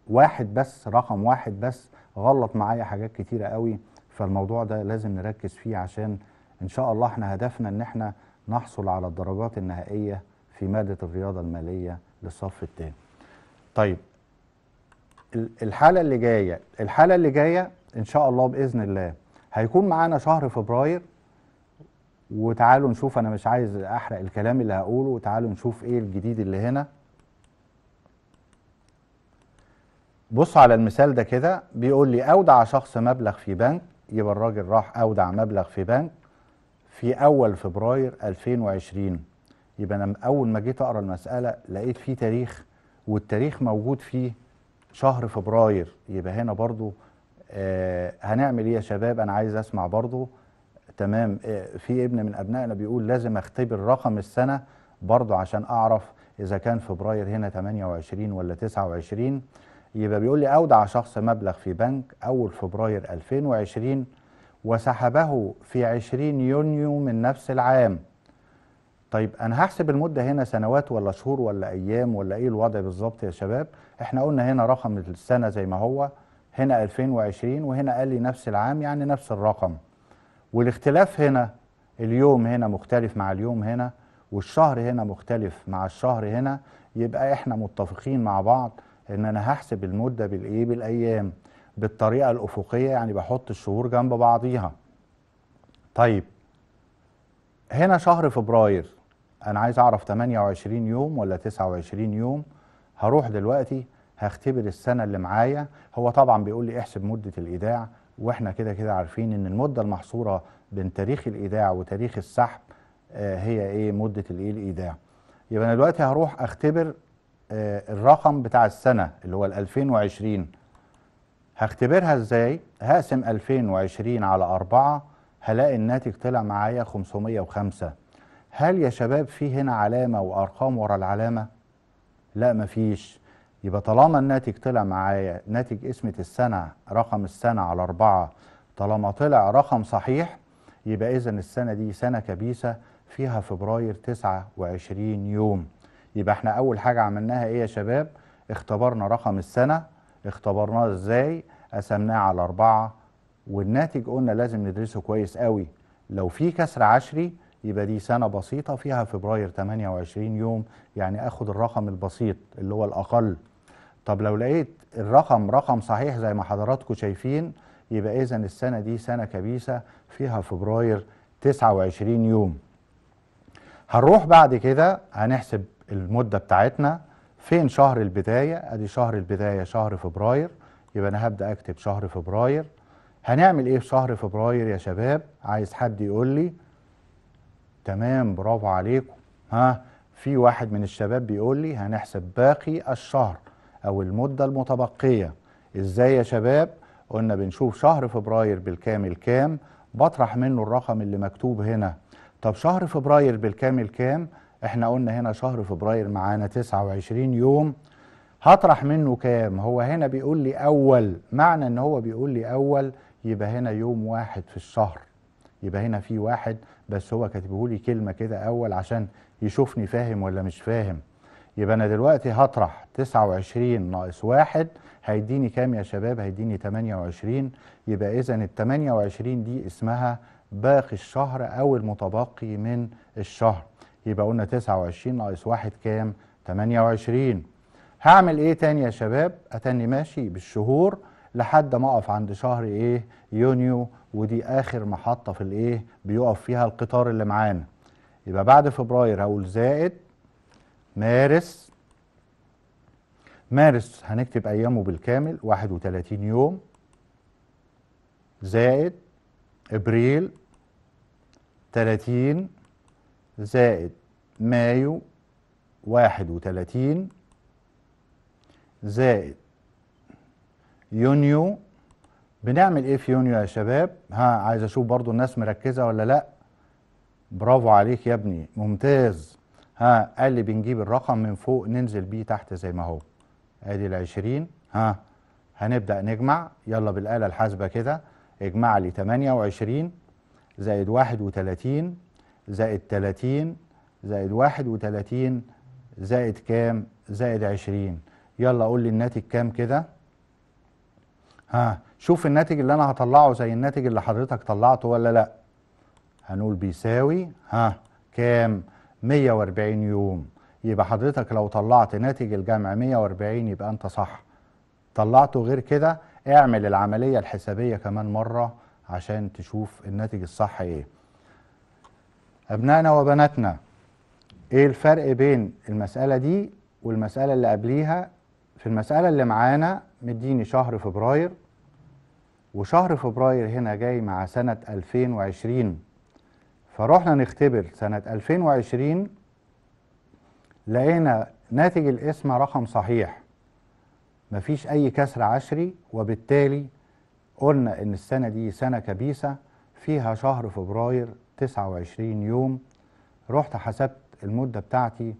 واحد بس رقم واحد بس غلط معايا حاجات كتيره قوي فالموضوع ده لازم نركز فيه عشان ان شاء الله احنا هدفنا ان احنا نحصل على الدرجات النهائيه في ماده الرياضه الماليه للصف الثاني. طيب الحاله اللي جايه الحاله اللي جايه ان شاء الله باذن الله هيكون معانا شهر فبراير وتعالوا نشوف انا مش عايز احرق الكلام اللي هقوله وتعالوا نشوف ايه الجديد اللي هنا بص على المثال ده كده بيقول لي اودع شخص مبلغ في بنك يبقى الراجل راح اودع مبلغ في بنك في اول فبراير 2020 يبقى انا اول ما جيت اقرا المساله لقيت فيه تاريخ والتاريخ موجود فيه شهر فبراير يبقى هنا برضو آه هنعمل ايه يا شباب انا عايز اسمع برضو تمام آه في ابن من ابنائنا بيقول لازم اختبر رقم السنه برضو عشان اعرف اذا كان فبراير هنا 28 ولا 29 يبقى بيقول لي أودع شخص مبلغ في بنك أول فبراير 2020 وسحبه في 20 يونيو من نفس العام طيب أنا هحسب المدة هنا سنوات ولا شهور ولا أيام ولا إيه الوضع بالظبط يا شباب إحنا قلنا هنا رقم السنة زي ما هو هنا 2020 وهنا قال لي نفس العام يعني نفس الرقم والاختلاف هنا اليوم هنا مختلف مع اليوم هنا والشهر هنا مختلف مع الشهر هنا يبقى احنا متفقين مع بعض ان انا هحسب المده بالايه بالايام بالطريقه الافقيه يعني بحط الشهور جنب بعضيها طيب هنا شهر فبراير انا عايز اعرف 28 يوم ولا 29 يوم هروح دلوقتي هختبر السنه اللي معايا هو طبعا بيقول لي احسب مده الايداع واحنا كده كده عارفين ان المده المحصوره بين تاريخ الايداع وتاريخ السحب آه، هي ايه مده الايه الايداع يبقى انا دلوقتي هروح اختبر آه، الرقم بتاع السنة اللي هو ال 2020 هختبرها ازاي؟ هقسم 2020 على 4 هلاقي الناتج طلع معايا 505 هل يا شباب في هنا علامة وأرقام ورا العلامة؟ لا مفيش يبقى طالما الناتج طلع معايا ناتج قسمة السنة رقم السنة على 4 طالما طلع رقم صحيح يبقى إذا السنة دي سنة كبيسة فيها فبراير 29 يوم يبقى احنا اول حاجه عملناها ايه يا شباب اختبرنا رقم السنه اختبرناه ازاي قسمناه على أربعة والناتج قلنا لازم ندرسه كويس قوي لو في كسر عشري يبقى دي سنة بسيطة فيها فبراير 28 يوم يعني أخد الرقم البسيط اللي هو الأقل طب لو لقيت الرقم رقم صحيح زي ما حضراتكم شايفين يبقى إذا السنة دي سنة كبيسة فيها فبراير 29 يوم هنروح بعد كده هنحسب المده بتاعتنا فين شهر البدايه ادي شهر البدايه شهر فبراير يبقى انا هبدا اكتب شهر فبراير هنعمل ايه في شهر فبراير يا شباب عايز حد يقول لي تمام برافو عليكم ها في واحد من الشباب بيقول لي هنحسب باقي الشهر او المده المتبقيه ازاي يا شباب قلنا بنشوف شهر فبراير بالكامل كام بطرح منه الرقم اللي مكتوب هنا طب شهر فبراير بالكامل كام احنا قلنا هنا شهر فبراير معانا 29 يوم هطرح منه كام هو هنا بيقول لي اول معنى ان هو بيقول لي اول يبقى هنا يوم واحد في الشهر يبقى هنا في واحد بس هو كاتبه لي كلمه كده اول عشان يشوفني فاهم ولا مش فاهم يبقى انا دلوقتي هطرح 29 ناقص واحد هيديني كام يا شباب هيديني 28 يبقى اذا ال 28 دي اسمها باقي الشهر او المتبقي من الشهر يبقى قلنا 29 ناقص 1 كام 28 هعمل ايه تاني يا شباب اتني ماشي بالشهور لحد ما اقف عند شهر ايه يونيو ودي اخر محطه في الايه بيقف فيها القطار اللي معانا يبقى بعد فبراير هقول زائد مارس مارس هنكتب ايامه بالكامل 31 يوم زائد ابريل 30 زائد مايو واحد وتلاتين زائد يونيو بنعمل ايه في يونيو يا شباب ها عايز اشوف برضو الناس مركزة ولا لا برافو عليك يا ابني ممتاز ها قال لي بنجيب الرقم من فوق ننزل بيه تحت زي ما هو ادي العشرين ها هنبدأ نجمع يلا بالآلة الحاسبة كده اجمع لي 28 زائد 31 زائد 30 زائد 31 زائد كام زائد 20 يلا قول لي الناتج كام كده ها شوف الناتج اللي انا هطلعه زي الناتج اللي حضرتك طلعته ولا لا هنقول بيساوي ها كام 140 يوم يبقى حضرتك لو طلعت ناتج الجمع 140 يبقى انت صح طلعته غير كده اعمل العملية الحسابية كمان مرة عشان تشوف الناتج الصح ايه أبنائنا وبناتنا إيه الفرق بين المسألة دي والمسألة اللي قبليها في المسألة اللي معانا مديني شهر فبراير وشهر فبراير هنا جاي مع سنة 2020 فروحنا نختبر سنة 2020 لقينا ناتج القسمة رقم صحيح مفيش أي كسر عشري وبالتالي قلنا إن السنة دي سنة كبيسة فيها شهر فبراير 29 يوم رحت حسبت المدة بتاعتي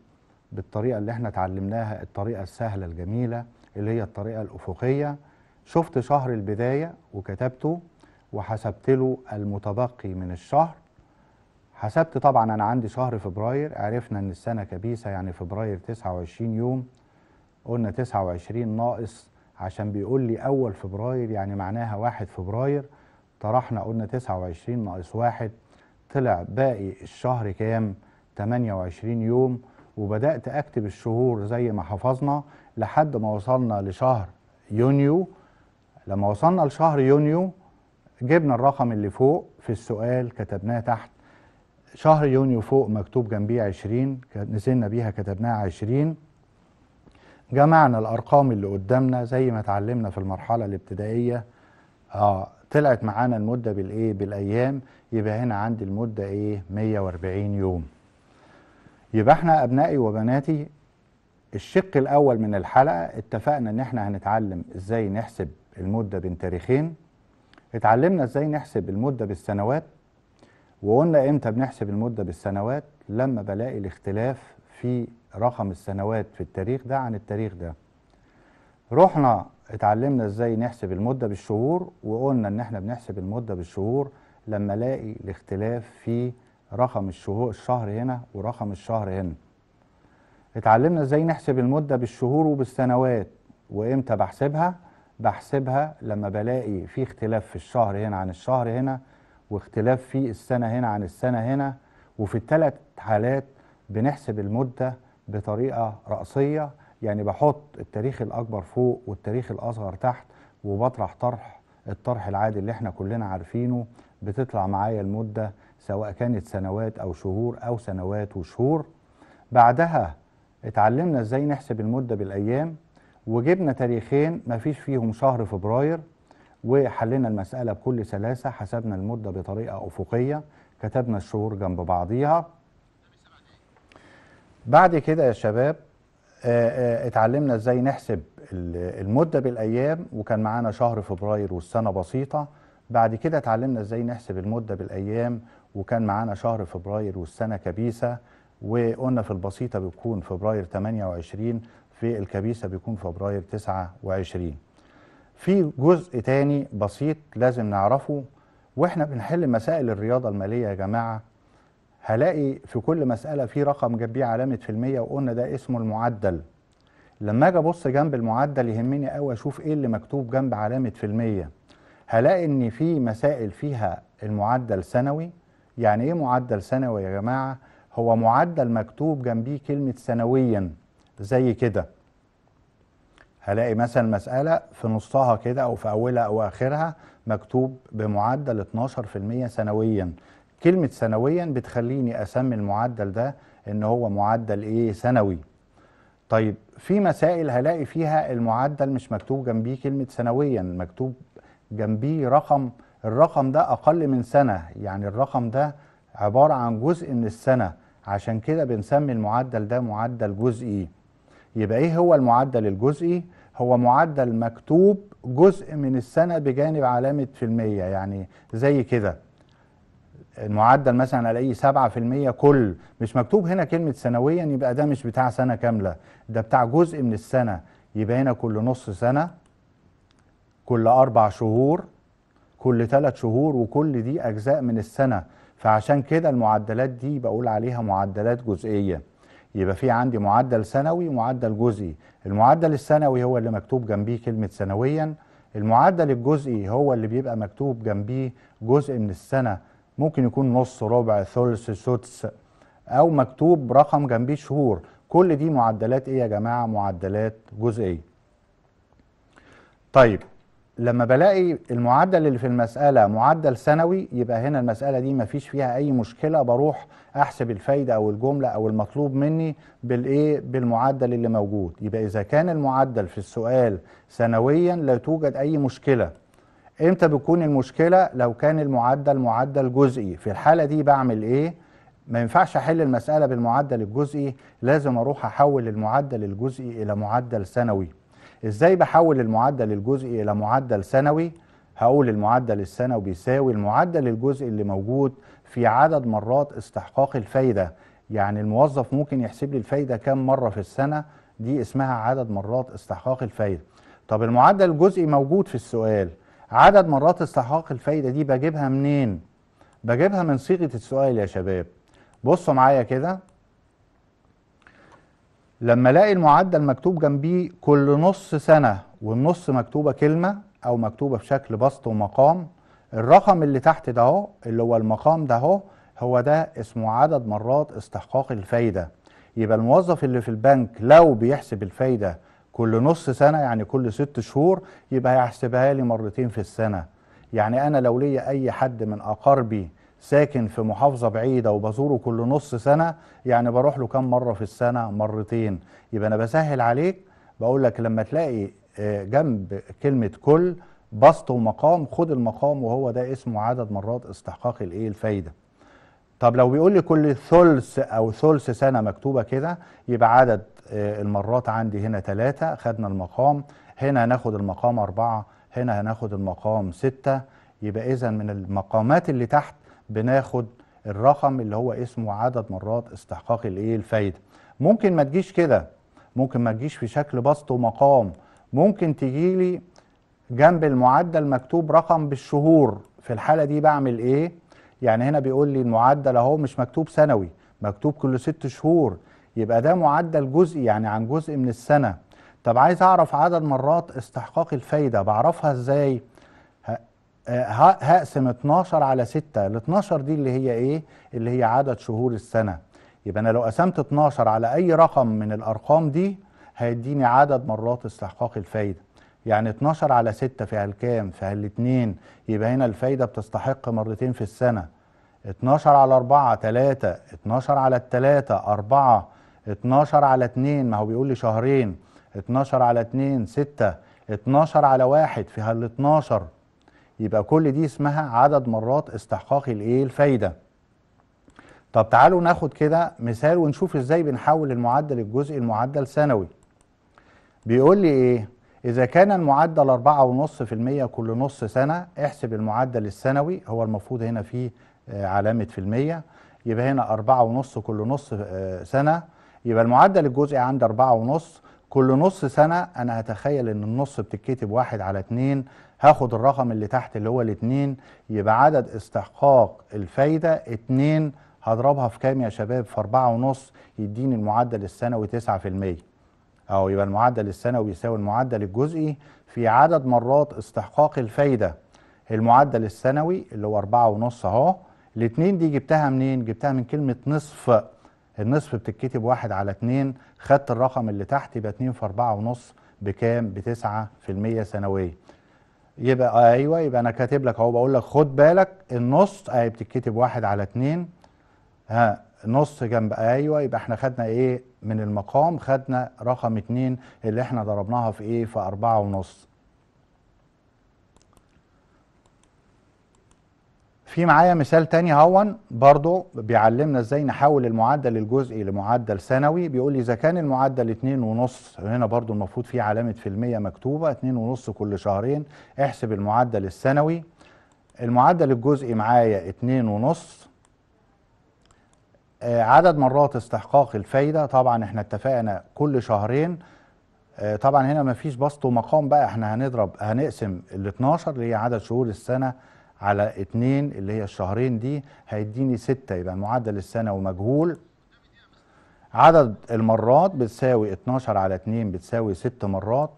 بالطريقة اللي احنا اتعلمناها الطريقة السهلة الجميلة اللي هي الطريقة الأفقية شفت شهر البداية وكتبته وحسبت له المتبقي من الشهر حسبت طبعا أنا عندي شهر فبراير عرفنا أن السنة كبيسة يعني فبراير 29 يوم قلنا 29 ناقص عشان بيقول لي أول فبراير يعني معناها 1 فبراير طرحنا قلنا 29 ناقص 1 طلع باقي الشهر كام 28 يوم وبدات اكتب الشهور زي ما حفظنا لحد ما وصلنا لشهر يونيو لما وصلنا لشهر يونيو جبنا الرقم اللي فوق في السؤال كتبناه تحت شهر يونيو فوق مكتوب جنبيه 20 نزلنا بيها كتبناها 20 جمعنا الارقام اللي قدامنا زي ما اتعلمنا في المرحله الابتدائيه اه طلعت معانا المدة بالايه بالايام يبقى هنا عندي المدة ايه 140 يوم يبقى احنا ابنائي وبناتي الشق الاول من الحلقة اتفقنا ان احنا هنتعلم ازاي نحسب المدة بين تاريخين اتعلمنا ازاي نحسب المدة بالسنوات وقلنا امتى بنحسب المدة بالسنوات لما بلاقي الاختلاف في رقم السنوات في التاريخ ده عن التاريخ ده رحنا اتعلمنا ازاي نحسب المده بالشهور وقلنا ان احنا بنحسب المده بالشهور لما الاقي الاختلاف في رقم الشهور الشهر هنا ورقم الشهر هنا اتعلمنا ازاي نحسب المده بالشهور وبالسنوات وامتى بحسبها بحسبها لما بلاقي في اختلاف في الشهر هنا عن الشهر هنا واختلاف في السنه هنا عن السنه هنا وفي الثلاث حالات بنحسب المده بطريقه رأسيه يعني بحط التاريخ الأكبر فوق والتاريخ الأصغر تحت وبطرح طرح الطرح العادي اللي احنا كلنا عارفينه بتطلع معايا المدة سواء كانت سنوات أو شهور أو سنوات وشهور بعدها اتعلمنا ازاي نحسب المدة بالأيام وجبنا تاريخين مفيش فيهم شهر فبراير وحلينا المسألة بكل سلاسة حسبنا المدة بطريقة أفقية كتبنا الشهور جنب بعضيها بعد كده يا شباب آه، آه، اتعلمنا ازاي نحسب المده بالايام وكان معانا شهر فبراير والسنه بسيطه بعد كده اتعلمنا ازاي نحسب المده بالايام وكان معانا شهر فبراير والسنه كبيسه وقلنا في البسيطه بيكون فبراير 28 في الكبيسه بيكون فبراير 29 في جزء تاني بسيط لازم نعرفه واحنا بنحل مسائل الرياضه الماليه يا جماعه هلاقي في كل مسألة في رقم جنبيه علامة في المية وقلنا ده اسمه المعدل لما أجي أبص جنب المعدل يهمني قوي أشوف إيه اللي مكتوب جنب علامة في المية هلاقي إن في مسائل فيها المعدل سنوي يعني إيه معدل سنوي يا جماعة؟ هو معدل مكتوب جنبيه كلمة سنويا زي كده هلاقي مثلا مسألة في نصها كده أو في أولها أو آخرها مكتوب بمعدل 12% سنويا كلمة سنويا بتخليني أسمي المعدل ده إن هو معدل إيه سنوي طيب في مسائل هلاقي فيها المعدل مش مكتوب جنبيه كلمة سنويا مكتوب جنبيه رقم الرقم ده أقل من سنة يعني الرقم ده عبارة عن جزء من السنة عشان كده بنسمي المعدل ده معدل جزئي يبقى إيه هو المعدل الجزئي؟ هو معدل مكتوب جزء من السنة بجانب علامة في المية يعني زي كده المعدل مثلا الاقيه 7% كل مش مكتوب هنا كلمه سنويا يبقى ده مش بتاع سنه كامله ده بتاع جزء من السنه يبقى هنا كل نص سنه كل اربع شهور كل ثلاث شهور وكل دي اجزاء من السنه فعشان كده المعدلات دي بقول عليها معدلات جزئيه يبقى في عندي معدل سنوي ومعدل جزئي المعدل السنوي هو اللي مكتوب جنبيه كلمه سنويا المعدل الجزئي هو اللي بيبقى مكتوب جنبيه جزء من السنه ممكن يكون نص ربع ثلث سدس او مكتوب رقم جنبيه شهور كل دي معدلات ايه يا جماعه معدلات جزئيه طيب لما بلاقي المعدل اللي في المسألة معدل سنوي يبقى هنا المسألة دي مفيش فيها أي مشكلة بروح أحسب الفايدة أو الجملة أو المطلوب مني بالإيه بالمعدل اللي موجود يبقى إذا كان المعدل في السؤال سنويا لا توجد أي مشكلة امتى بتكون المشكله لو كان المعدل معدل جزئي في الحاله دي بعمل ايه ما ينفعش احل المساله بالمعدل الجزئي لازم اروح احول المعدل الجزئي الى معدل سنوي ازاي بحول المعدل الجزئي الى معدل سنوي هقول المعدل السنوي بيساوي المعدل الجزئي اللي موجود في عدد مرات استحقاق الفايده يعني الموظف ممكن يحسب لي الفايده كام مره في السنه دي اسمها عدد مرات استحقاق الفايده طب المعدل الجزئي موجود في السؤال عدد مرات استحقاق الفايدة دي بجيبها منين؟ بجيبها من صيغة السؤال يا شباب بصوا معايا كده لما الاقي المعدل مكتوب جنبيه كل نص سنة والنص مكتوبة كلمة أو مكتوبة بشكل بسط ومقام الرقم اللي تحت ده اهو اللي هو المقام ده اهو هو ده اسمه عدد مرات استحقاق الفايدة يبقى الموظف اللي في البنك لو بيحسب الفايدة كل نص سنة يعني كل ست شهور يبقى هيحسبها لي مرتين في السنة يعني أنا لو ليا أي حد من أقاربي ساكن في محافظة بعيدة وبزوره كل نص سنة يعني بروح له كم مرة في السنة مرتين يبقى أنا بسهل عليك بقول لك لما تلاقي آه، جنب كلمة كل بسط ومقام خد المقام وهو ده اسمه عدد مرات استحقاق الايه الفايده طب لو بيقول لي كل ثلث او ثلث سنه مكتوبه كده يبقى عدد آه، المرات عندي هنا ثلاثة خدنا المقام هنا هناخد المقام أربعة هنا هناخد المقام ستة يبقى إذا من المقامات اللي تحت بناخد الرقم اللي هو اسمه عدد مرات استحقاق الايه الفايدة ممكن ما تجيش كده ممكن ما تجيش في شكل بسط ومقام ممكن تجيلي جنب المعدل مكتوب رقم بالشهور في الحالة دي بعمل ايه يعني هنا بيقول لي المعدل اهو مش مكتوب سنوي مكتوب كل ست شهور يبقى ده معدل جزئي يعني عن جزء من السنة طب عايز أعرف عدد مرات استحقاق الفايدة بعرفها إزاي آه، هقسم 12 على 6 ال 12 دي اللي هي إيه اللي هي عدد شهور السنة يبقى أنا لو قسمت 12 على أي رقم من الأرقام دي هيديني عدد مرات استحقاق الفايدة يعني 12 على 6 فيها الكام فيها الاتنين يبقى هنا الفايدة بتستحق مرتين في السنة 12 على 4 3 12 على 3 4 12 على 2 ما هو بيقول لي شهرين 12 على 2 6 12 على 1 فيها ال 12 يبقى كل دي اسمها عدد مرات استحقاق الايه الفايده طب تعالوا ناخد كده مثال ونشوف ازاي بنحول المعدل الجزئي لمعدل سنوي بيقول لي ايه اذا كان المعدل 4.5% كل نص سنه احسب المعدل السنوي هو المفروض هنا فيه آه، علامه في الميه يبقى هنا 4.5 كل نص آه، سنه يبقى المعدل الجزئي عندي 4.5 كل نص سنة أنا هتخيل إن النص بتتكتب واحد على اتنين هاخد الرقم اللي تحت اللي هو الاتنين يبقى عدد استحقاق الفايدة اتنين هضربها في كام يا شباب في أربعة ونص يديني المعدل السنوي تسعة في المية أو يبقى المعدل السنوي يساوي المعدل الجزئي في عدد مرات استحقاق الفايدة المعدل السنوي اللي هو أربعة ونص أهو الاتنين دي جبتها منين؟ جبتها من كلمة نصف النصف بتتكتب واحد على اتنين خدت الرقم اللي تحت يبقى اتنين في اربعة ونص بكام بتسعة في المية سنوية يبقى آه، ايوه يبقى انا كاتب لك اهو بقول لك خد بالك النص اهي بتتكتب واحد على اتنين ها نص جنب ايوه يبقى احنا خدنا ايه من المقام خدنا رقم اتنين اللي احنا ضربناها في ايه في اربعة ونص في معايا مثال تاني هون برضو بيعلمنا ازاي نحول المعدل الجزئي لمعدل سنوي بيقول لي اذا كان المعدل 2.5 هنا برضو المفروض في علامه في المية مكتوبه 2.5 كل شهرين احسب المعدل السنوي المعدل الجزئي معايا 2.5 آه، عدد مرات استحقاق الفايده طبعا احنا اتفقنا كل شهرين آه، طبعا هنا مفيش بسط ومقام بقى احنا هنضرب هنقسم ال 12 اللي هي عدد شهور السنه على اتنين اللي هي الشهرين دي هيديني ستة يبقى المعدل السنة ومجهول عدد المرات بتساوي 12 على 2 بتساوي 6 مرات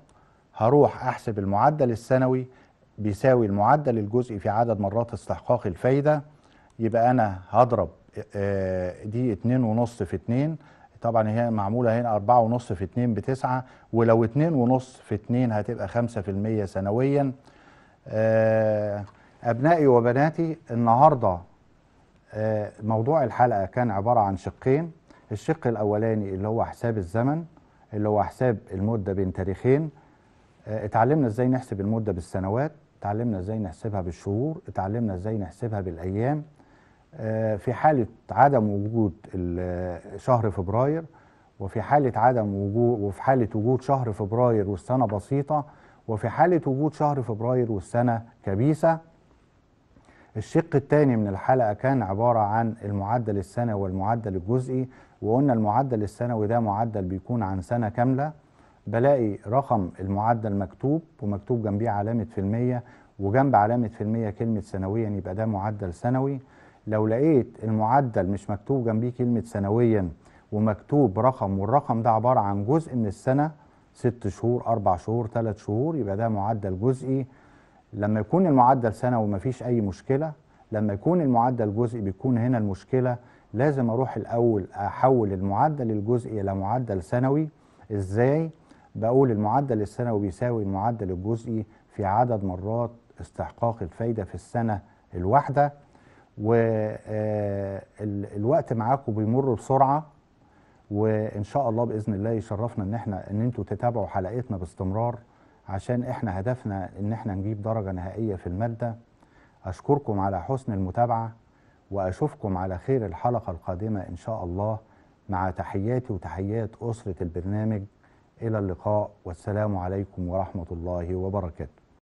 هروح احسب المعدل السنوي بيساوي المعدل الجزئي في عدد مرات استحقاق الفايده يبقى انا هضرب آه، دي 2.5 في 2 طبعا هي معموله هنا 4.5 في 2 بتسعة ولو 2.5 في 2 هتبقى 5% سنويا آه، أبنائي وبناتي النهاردة آه، موضوع الحلقة كان عبارة عن شقين الشق الأولاني اللي هو حساب الزمن اللي هو حساب المدة بين تاريخين آه، اتعلمنا ازاي نحسب المدة بالسنوات اتعلمنا ازاي نحسبها بالشهور اتعلمنا ازاي نحسبها بالأيام آه، في حالة عدم وجود شهر فبراير وفي حالة عدم وجود وفي حالة وجود شهر فبراير والسنة بسيطة وفي حالة وجود شهر فبراير والسنة كبيسة الشق الثاني من الحلقة كان عبارة عن المعدل السنوي والمعدل الجزئي وقلنا المعدل السنوي ده معدل بيكون عن سنة كاملة بلاقي رقم المعدل مكتوب ومكتوب جنبيه علامة في المية وجنب علامة في المية كلمة سنويا يبقى ده معدل سنوي لو لقيت المعدل مش مكتوب جنبيه كلمة سنويا ومكتوب رقم والرقم ده عبارة عن جزء من السنة ست شهور أربع شهور ثلاث شهور يبقى ده معدل جزئي لما يكون المعدل سنوي مفيش اي مشكله لما يكون المعدل جزئي بيكون هنا المشكله لازم اروح الاول احول المعدل الجزئي الى معدل سنوي ازاي بقول المعدل السنوي بيساوي المعدل الجزئي في عدد مرات استحقاق الفايده في السنه الواحده والوقت آه، معاكم بيمر بسرعه وان شاء الله باذن الله يشرفنا ان احنا ان انتوا تتابعوا حلقتنا باستمرار عشان احنا هدفنا ان احنا نجيب درجة نهائية في المادة اشكركم على حسن المتابعة واشوفكم على خير الحلقة القادمة ان شاء الله مع تحياتي وتحيات أسرة البرنامج إلى اللقاء والسلام عليكم ورحمة الله وبركاته